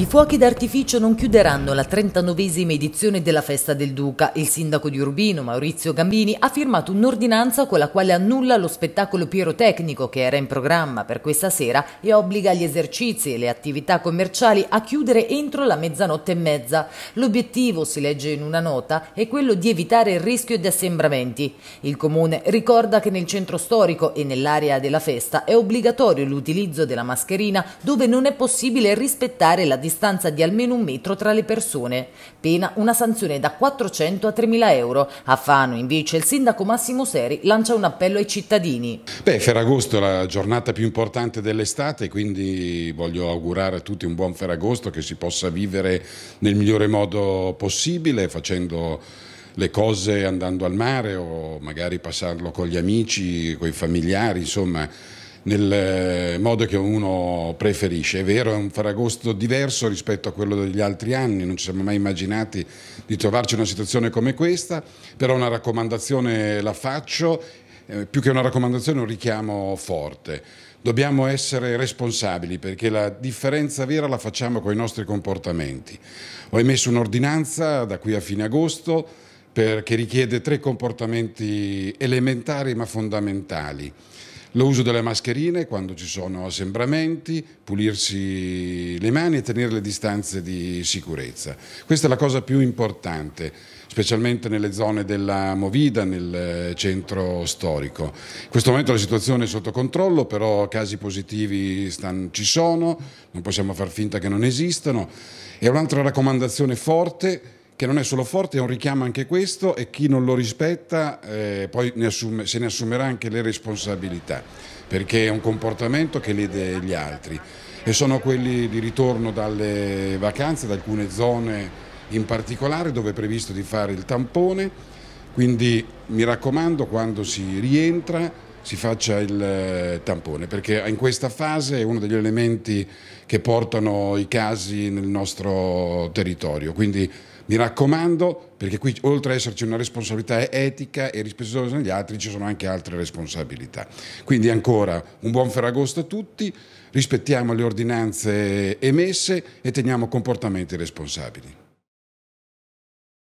I fuochi d'artificio non chiuderanno la 39esima edizione della Festa del Duca. Il sindaco di Urbino, Maurizio Gambini, ha firmato un'ordinanza con la quale annulla lo spettacolo pirotecnico che era in programma per questa sera e obbliga gli esercizi e le attività commerciali a chiudere entro la mezzanotte e mezza. L'obiettivo, si legge in una nota, è quello di evitare il rischio di assembramenti. Il comune ricorda che nel centro storico e nell'area della festa è obbligatorio l'utilizzo della mascherina dove non è possibile rispettare la distanza distanza di almeno un metro tra le persone. Pena una sanzione da 400 a 3.000 euro. A Fano invece il sindaco Massimo Seri lancia un appello ai cittadini. Beh, Ferragosto è la giornata più importante dell'estate, quindi voglio augurare a tutti un buon Ferragosto che si possa vivere nel migliore modo possibile facendo le cose andando al mare o magari passarlo con gli amici, con i familiari, insomma nel eh, modo che uno preferisce. È vero, è un faragosto diverso rispetto a quello degli altri anni, non ci siamo mai immaginati di trovarci in una situazione come questa, però una raccomandazione la faccio, eh, più che una raccomandazione un richiamo forte. Dobbiamo essere responsabili perché la differenza vera la facciamo con i nostri comportamenti. Ho emesso un'ordinanza da qui a fine agosto per, che richiede tre comportamenti elementari ma fondamentali L'uso delle mascherine quando ci sono assembramenti, pulirsi le mani e tenere le distanze di sicurezza. Questa è la cosa più importante, specialmente nelle zone della Movida, nel eh, centro storico. In questo momento la situazione è sotto controllo, però casi positivi ci sono, non possiamo far finta che non esistano. E un'altra raccomandazione forte che non è solo forte, è un richiamo anche questo e chi non lo rispetta eh, poi ne assume, se ne assumerà anche le responsabilità, perché è un comportamento che lede gli altri e sono quelli di ritorno dalle vacanze, da alcune zone in particolare dove è previsto di fare il tampone, quindi mi raccomando quando si rientra si faccia il eh, tampone, perché in questa fase è uno degli elementi che portano i casi nel nostro territorio. Quindi mi raccomando, perché qui oltre ad esserci una responsabilità etica e rispettosa negli altri, ci sono anche altre responsabilità. Quindi ancora un buon Ferragosto a tutti, rispettiamo le ordinanze emesse e teniamo comportamenti responsabili.